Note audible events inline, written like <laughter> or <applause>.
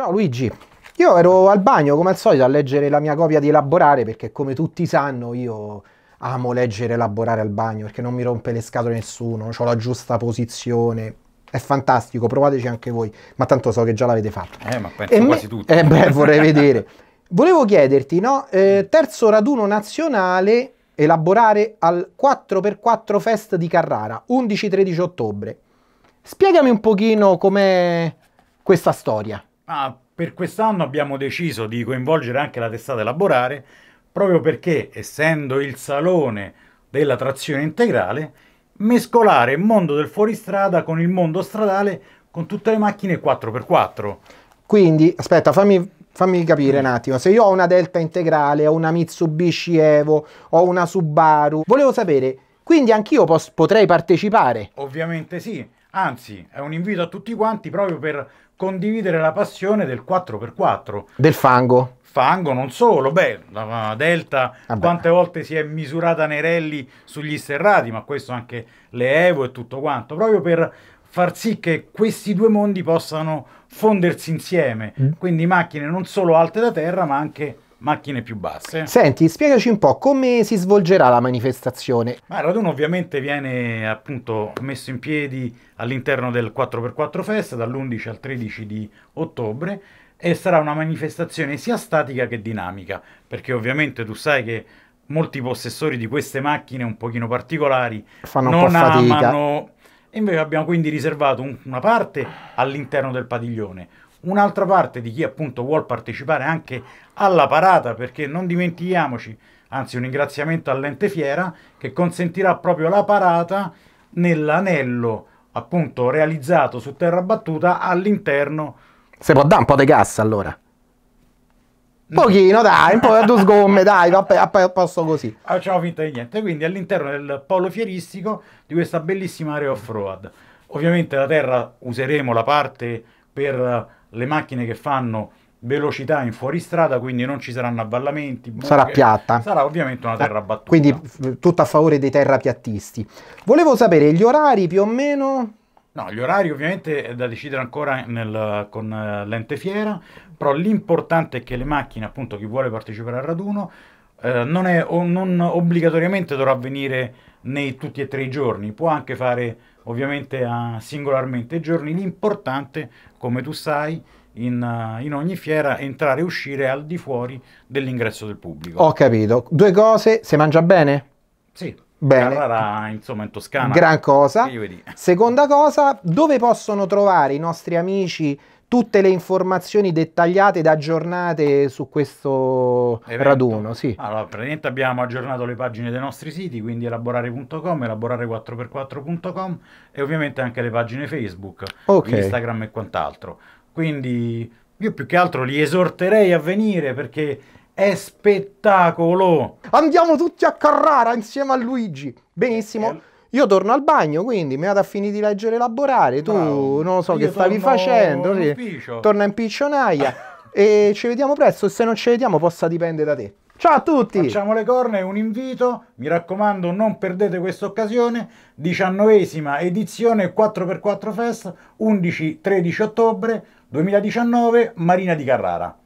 Ciao Luigi, io ero al bagno come al solito a leggere la mia copia di Elaborare perché come tutti sanno io amo leggere Elaborare al bagno perché non mi rompe le scatole nessuno, ho la giusta posizione, è fantastico, provateci anche voi, ma tanto so che già l'avete fatto. Eh ma penso e quasi me... tutti. Eh beh vorrei <laughs> vedere. Volevo chiederti, no? Eh, terzo raduno nazionale elaborare al 4x4 Fest di Carrara, 11-13 ottobre. Spiegami un pochino com'è questa storia. Ma per quest'anno abbiamo deciso di coinvolgere anche la testata elaborare proprio perché, essendo il salone della trazione integrale, mescolare il mondo del fuoristrada con il mondo stradale con tutte le macchine 4x4. Quindi, aspetta, fammi, fammi capire mm. un attimo, se io ho una Delta integrale, ho una Mitsubishi Evo, ho una Subaru, volevo sapere, quindi anch'io potrei partecipare? Ovviamente sì Anzi, è un invito a tutti quanti proprio per condividere la passione del 4x4. Del fango. Fango non solo, beh, la Delta Vabbè. Ah, quante volte si è misurata nei rally sugli sterrati ma questo anche le Evo e tutto quanto, proprio per far sì che questi due mondi possano fondersi insieme, mm. quindi macchine non solo alte da terra, ma anche macchine più basse. Senti, spiegaci un po' come si svolgerà la manifestazione. Ma il raduno ovviamente viene appunto messo in piedi all'interno del 4x4 Fest dall'11 al 13 di ottobre e sarà una manifestazione sia statica che dinamica, perché ovviamente tu sai che molti possessori di queste macchine un pochino particolari Fanno non amano e invece abbiamo quindi riservato un, una parte all'interno del padiglione un'altra parte di chi appunto vuole partecipare anche alla parata, perché non dimentichiamoci, anzi un ringraziamento all'ente fiera che consentirà proprio la parata nell'anello appunto realizzato su terra battuta all'interno. Se può dare un po' di gas allora? Mm. Pochino, dai, un po' di due sgomme, dai, va a posto così. Facciamo ah, finta di niente. Quindi all'interno del polo fieristico di questa bellissima area off-road. Ovviamente la terra useremo la parte per le macchine che fanno velocità in fuoristrada, quindi non ci saranno avvallamenti. Sarà piatta. Sarà ovviamente una terra eh, battuta. Quindi tutto a favore dei terrapiattisti. Volevo sapere gli orari più o meno... No, gli orari ovviamente è da decidere ancora nel, con eh, l'ente fiera, però l'importante è che le macchine, appunto chi vuole partecipare al raduno, eh, non, è, non obbligatoriamente dovrà venire nei tutti e tre i giorni, può anche fare ovviamente uh, singolarmente i giorni, l'importante, come tu sai, in, uh, in, ogni fiera entrare e uscire al di fuori dell'ingresso del pubblico. Ho capito. Due cose, si mangia bene? Sì. Bene. Carrara, insomma, in Toscana. Gran cosa. Seconda cosa, dove possono trovare i nostri amici tutte le informazioni dettagliate ed aggiornate su questo Evento. raduno. Sì. Allora, praticamente abbiamo aggiornato le pagine dei nostri siti, quindi elaborare.com, elaborare4x4.com e ovviamente anche le pagine Facebook, okay. Instagram e quant'altro. Quindi io più che altro li esorterei a venire perché è spettacolo! Andiamo tutti a Carrara insieme a Luigi. Benissimo. Eh. eh io torno al bagno, quindi mi vado a finire di leggere e lavorare. Tu Bravo. non lo so io che stavi facendo. In Torna in piccionaia. <laughs> e ci vediamo presto. se non ci vediamo, possa dipende da te. Ciao a tutti! Facciamo le corna, e un invito, mi raccomando non perdete questa occasione, 19esima edizione 4x4 Fest, 11-13 ottobre 2019, Marina di Carrara.